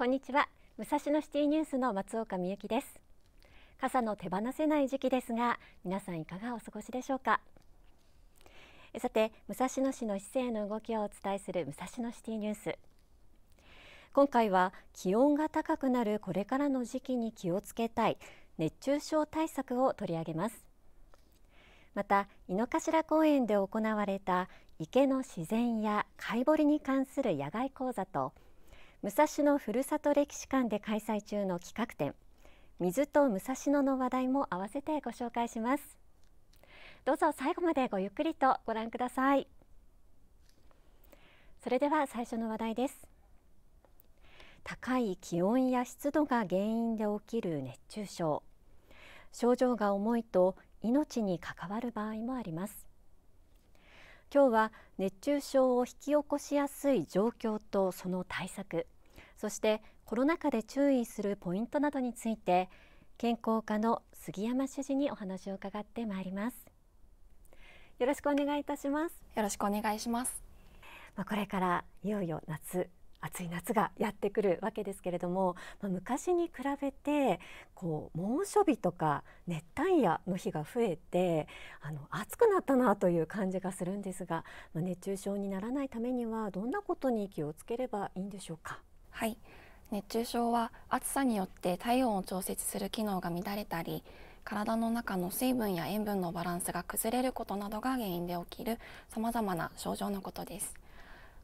こんにちは武蔵野シティニュースの松岡美由紀です傘の手放せない時期ですが皆さんいかがお過ごしでしょうかさて武蔵野市の市政の動きをお伝えする武蔵野シティニュース今回は気温が高くなるこれからの時期に気をつけたい熱中症対策を取り上げますまた井の頭公園で行われた池の自然や貝堀に関する野外講座と武蔵野ふるさと歴史館で開催中の企画展水と武蔵野の話題も合わせてご紹介しますどうぞ最後までごゆっくりとご覧くださいそれでは最初の話題です高い気温や湿度が原因で起きる熱中症症状が重いと命に関わる場合もあります今日は熱中症を引き起こしやすい状況とその対策そしてコロナ禍で注意するポイントなどについて健康科の杉山主治にお話を伺ってまいりますよろしくお願いいたしますよろしくお願いしますまあ、これからいよいよ夏暑い夏がやってくるわけですけれども、まあ、昔に比べてこう猛暑日とか熱帯夜の日が増えてあの暑くなったなという感じがするんですが、まあ、熱中症にならないためにはどんなことに気をつければいいんでしょうか。はい熱中症は暑さによって体温を調節する機能が乱れたり体の中の水分や塩分のバランスが崩れることなどが原因で起きる様々な症状のことです。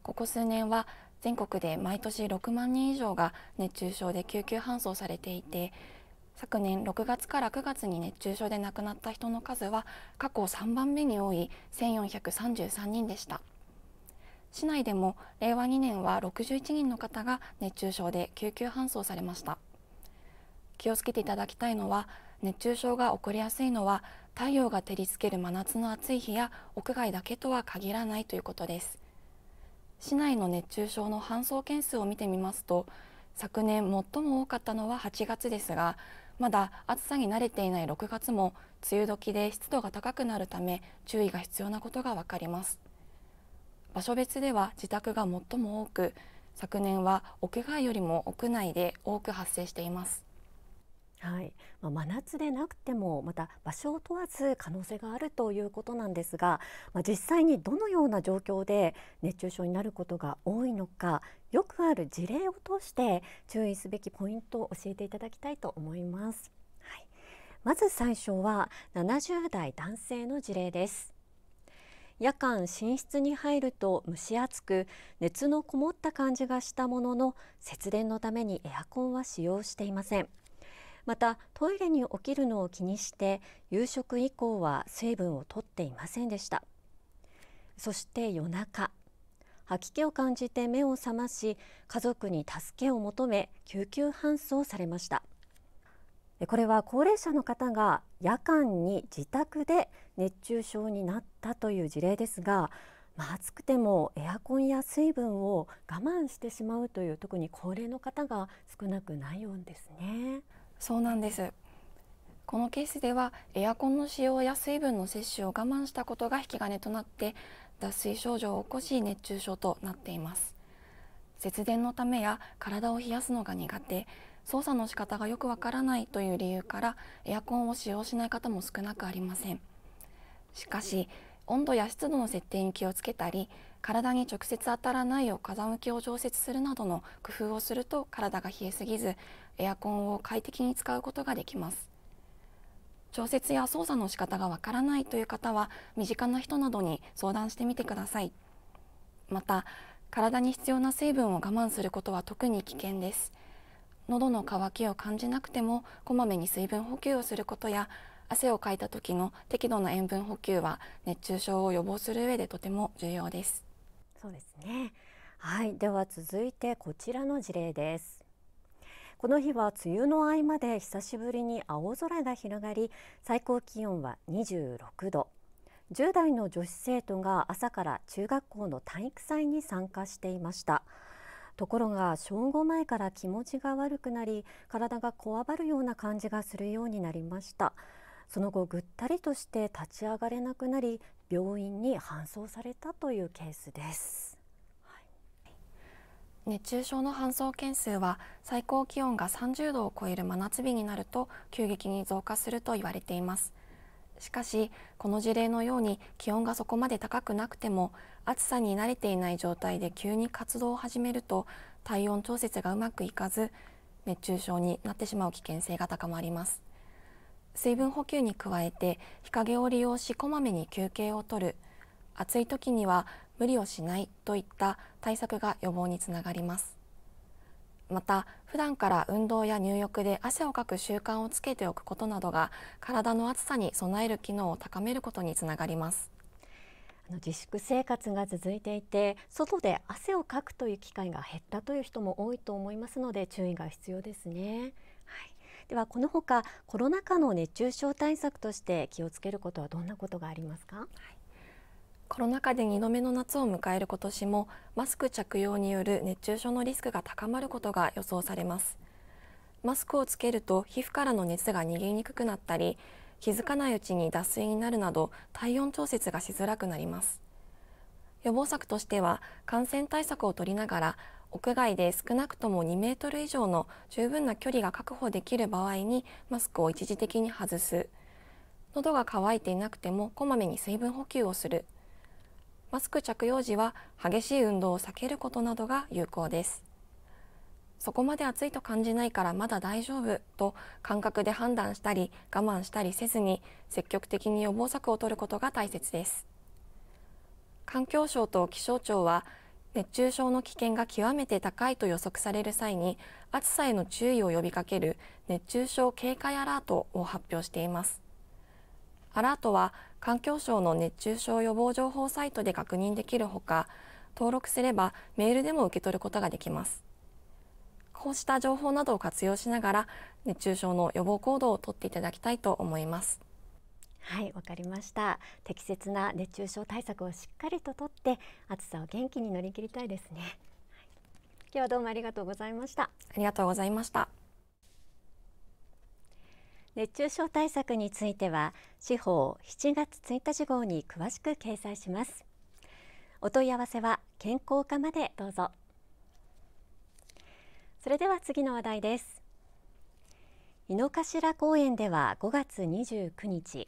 ここ数年は全国で毎年6万人以上が熱中症で救急搬送されていて昨年6月から9月に熱中症で亡くなった人の数は過去3番目に多い1433人でした市内でも令和2年は61人の方が熱中症で救急搬送されました気をつけていただきたいのは熱中症が起こりやすいのは太陽が照りつける真夏の暑い日や屋外だけとは限らないということです市内の熱中症の搬送件数を見てみますと昨年最も多かったのは8月ですがまだ暑さに慣れていない6月も梅雨時で湿度が高くなるため注意が必要なことが分かります場所別では自宅が最も多く昨年は屋外よりも屋内で多く発生していますはい、まあ、真夏でなくてもまた場所を問わず可能性があるということなんですが、まあ、実際にどのような状況で熱中症になることが多いのかよくある事例を通して注意すべきポイントを教えていただきたいと思います。はい、まず最初は70代男性の事例です。夜間寝室に入ると蒸し暑く熱のこもった感じがしたものの節電のためにエアコンは使用していません。またトイレに起きるのを気にして夕食以降は水分を取っていませんでしたそして夜中吐き気を感じて目を覚まし家族に助けを求め救急搬送されましたこれは高齢者の方が夜間に自宅で熱中症になったという事例ですが、まあ、暑くてもエアコンや水分を我慢してしまうという特に高齢の方が少なくないようですね。そうなんですこのケースではエアコンの使用や水分の摂取を我慢したことが引き金となって脱水症状を起こし熱中症となっています節電のためや体を冷やすのが苦手操作の仕方がよくわからないという理由からエアコンを使用しない方も少なくありませんしかし温度や湿度の設定に気をつけたり体に直接当たらないよう風向きを調節するなどの工夫をすると体が冷えすぎずエアコンを快適に使うことができます調節や操作の仕方がわからないという方は身近な人などに相談してみてくださいまた体に必要な成分を我慢することは特に危険です喉の渇きを感じなくてもこまめに水分補給をすることや汗をかいた時の適度な塩分補給は熱中症を予防する上でとても重要ですそうですねはいでは続いてこちらの事例ですこの日は梅雨の合間で久しぶりに青空が広がり最高気温は26度10代の女子生徒が朝から中学校の体育祭に参加していましたところが正午前から気持ちが悪くなり体がこわばるような感じがするようになりましたその後ぐったりとして立ち上がれなくなり病院に搬送されたというケースです、はい、熱中症の搬送件数は最高気温が30度を超える真夏日になると急激に増加すると言われていますしかしこの事例のように気温がそこまで高くなくても暑さに慣れていない状態で急に活動を始めると体温調節がうまくいかず熱中症になってしまう危険性が高まります水分補給に加えて日陰を利用しこまめに休憩をとる暑い時には無理をしないといった対策が予防につながりますまた普段から運動や入浴で汗をかく習慣をつけておくことなどが体の暑さに備える機能を高めることにつながりますあの自粛生活が続いていて外で汗をかくという機会が減ったという人も多いと思いますので注意が必要ですねはい。ではこのほかコロナ禍の熱中症対策として気をつけることはどんなことがありますか、はい、コロナ禍で2度目の夏を迎える今年もマスク着用による熱中症のリスクが高まることが予想されますマスクをつけると皮膚からの熱が逃げにくくなったり気づかないうちに脱水になるなど体温調節がしづらくなります予防策としては感染対策を取りながら屋外で少なくとも2メートル以上の十分な距離が確保できる場合にマスクを一時的に外す喉が渇いていなくてもこまめに水分補給をするマスク着用時は激しい運動を避けることなどが有効ですそこまで暑いと感じないからまだ大丈夫と感覚で判断したり我慢したりせずに積極的に予防策を取ることが大切です環境省と気象庁は熱中症の危険が極めて高いと予測される際に暑さへの注意を呼びかける熱中症警戒アラートを発表していますアラートは環境省の熱中症予防情報サイトで確認できるほか登録すればメールでも受け取ることができますこうした情報などを活用しながら熱中症の予防行動をとっていただきたいと思いますはいわかりました適切な熱中症対策をしっかりととって暑さを元気に乗り切りたいですね、はい、今日はどうもありがとうございましたありがとうございました熱中症対策については司法7月1日号に詳しく掲載しますお問い合わせは健康課までどうぞそれでは次の話題です井の頭公園では5月29日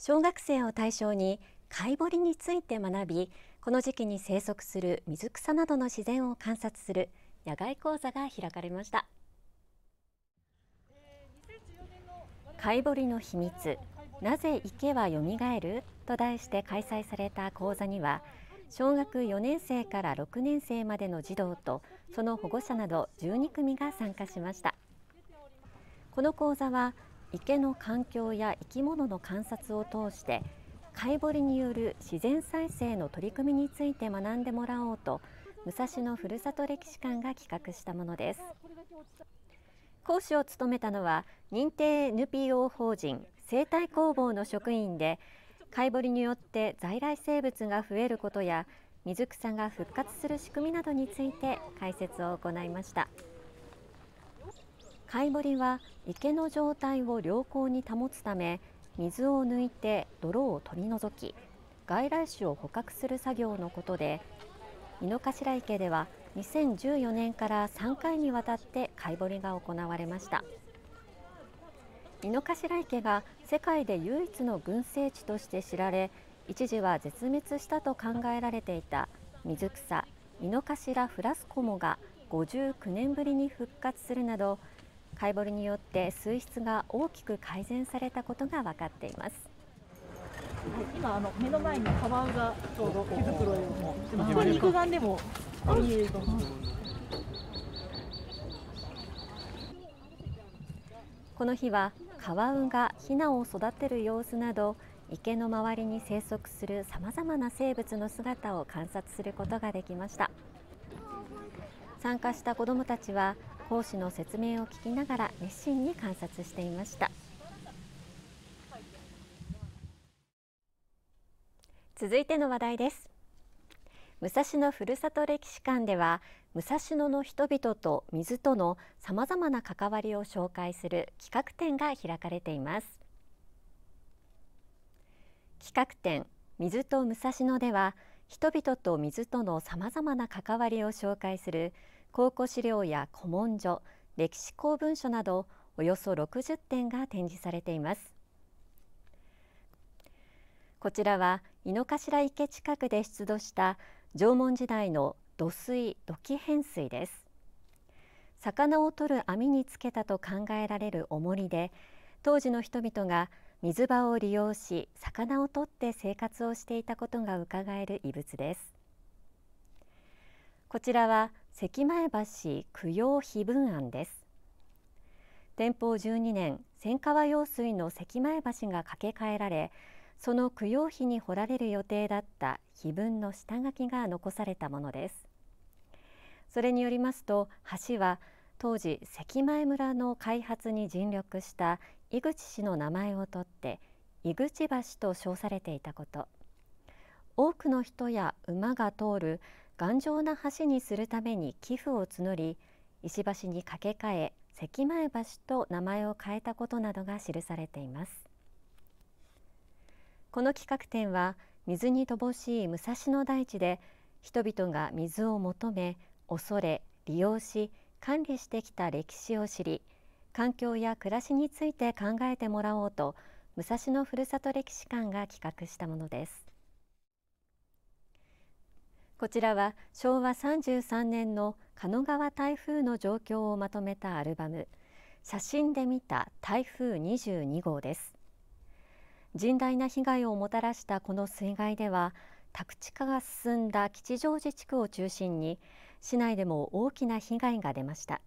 小学生を対象に貝掘りについて学びこの時期に生息する水草などの自然を観察する野外講座が開かれました貝掘りの秘密なぜ池はよみがえると題して開催された講座には小学4年生から6年生までの児童とその保護者など12組が参加しましたこの講座は池の環境や生き物の観察を通して貝掘りによる自然再生の取り組みについて学んでもらおうと武蔵野ふるさと歴史館が企画したものです講師を務めたのは認定 NPO 法人生態工房の職員で貝掘りによって在来生物が増えることや水草が復活する仕組みなどについて解説を行いました。貝堀は池の状態を良好に保つため水を抜いて泥を取り除き外来種を捕獲する作業のことで井の頭池では2014年から3回にわたって貝堀が行われました井の頭池が世界で唯一の群生地として知られ一時は絶滅したと考えられていた水草井の頭フラスコモが59年ぶりに復活するなど解剖によって水質が大きく改善されたことが分かっています。今あの目の前にカウがちょうどてます。こ肉眼でも見えるとこの日はカワウがヒナを育てる様子など池の周りに生息するさまざまな生物の姿を観察することができました参加した子どもたちは講師の説明を聞きながら熱心に観察していました続いての話題です武蔵野ふるさと歴史館では武蔵野の人々と水とのさまざまな関わりを紹介する企画展が開かれています企画展水と武蔵野では人々と水とのさまざまな関わりを紹介する考古資料や古文書歴史公文書などおよそ60点が展示されていますこちらは井の頭池近くで出土した縄文時代の土水土器変水です魚を取る網につけたと考えられる重りで当時の人々が水場を利用し魚を取って生活をしていたことがうかがえる遺物ですこちらは関前橋供養碑文案です天保12年千川用水の関前橋が架け替えられその供養碑に掘られる予定だった碑文の下書きが残されたものですそれによりますと橋は当時関前村の開発に尽力した井口氏の名前を取って井口橋と称されていたこと多くの人や馬が通る頑丈な橋にするために寄付を募り石橋に架け替え関前橋と名前を変えたことなどが記されていますこの企画展は水に乏しい武蔵野大地で人々が水を求め恐れ利用し管理してきた歴史を知り環境や暮らしについて考えてもらおうと武蔵野ふるさと歴史館が企画したものですこちらは昭和33年の神奈川台風の状況をまとめたアルバム写真で見た台風22号です甚大な被害をもたらしたこの水害では宅地化が進んだ吉祥寺地区を中心に市内でも大きな被害が出ました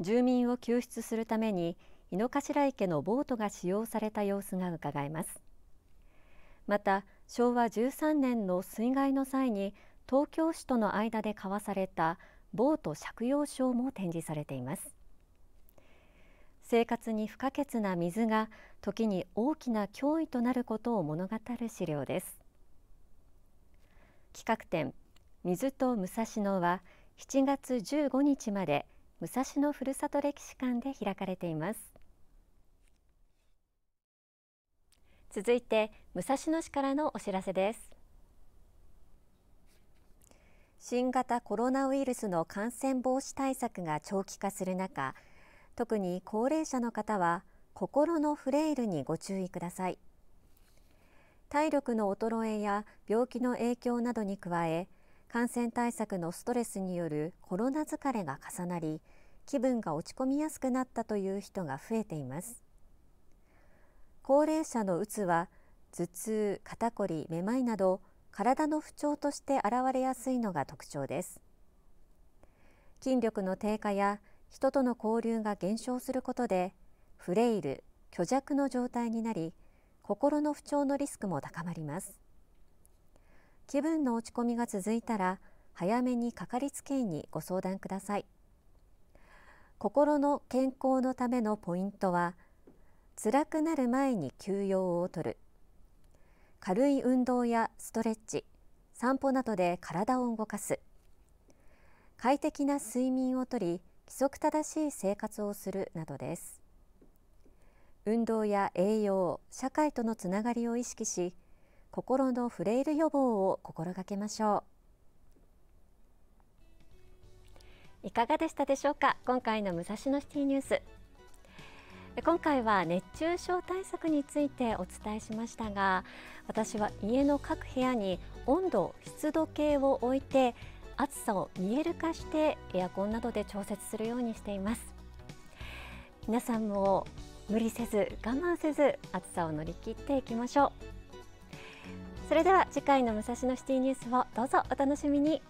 住民を救出するために井の頭池のボートが使用された様子がうかがえますまた昭和13年の水害の際に東京市との間で交わされたボート借用証も展示されています生活に不可欠な水が時に大きな脅威となることを物語る資料です企画展水と武蔵野は7月15日まで武蔵野ふるさと歴史館で開かれています続いて武蔵野市からのお知らせです新型コロナウイルスの感染防止対策が長期化する中特に高齢者の方は心のフレイルにご注意ください体力の衰えや病気の影響などに加え感染対策のストレスによるコロナ疲れが重なり気分が落ち込みやすくなったという人が増えています高齢者のうつは頭痛、肩こり、めまいなど体の不調として現れやすいのが特徴です筋力の低下や人との交流が減少することでフレイル、虚弱の状態になり心の不調のリスクも高まります気分の落ち込みが続いたら早めにかかりつけ医にご相談ください心の健康のためのポイントは辛くなる前に休養をとる軽い運動やストレッチ散歩などで体を動かす快適な睡眠をとり規則正しい生活をするなどです運動や栄養社会とのつながりを意識し心のフレイル予防を心がけましょういかがでしたでしょうか今回の武蔵野シティニュース今回は熱中症対策についてお伝えしましたが私は家の各部屋に温度湿度計を置いて暑さを見える化してエアコンなどで調節するようにしています皆さんも無理せず我慢せず暑さを乗り切っていきましょうそれでは次回の武蔵野シティニュースをどうぞお楽しみに